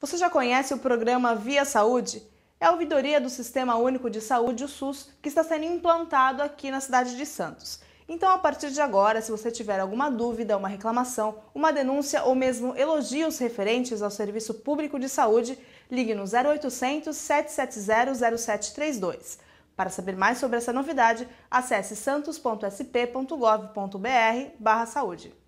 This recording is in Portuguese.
Você já conhece o programa Via Saúde? É a ouvidoria do Sistema Único de Saúde, o SUS, que está sendo implantado aqui na cidade de Santos. Então, a partir de agora, se você tiver alguma dúvida, uma reclamação, uma denúncia ou mesmo elogios referentes ao Serviço Público de Saúde, ligue no 0800 770 0732. Para saber mais sobre essa novidade, acesse santos.sp.gov.br/saúde.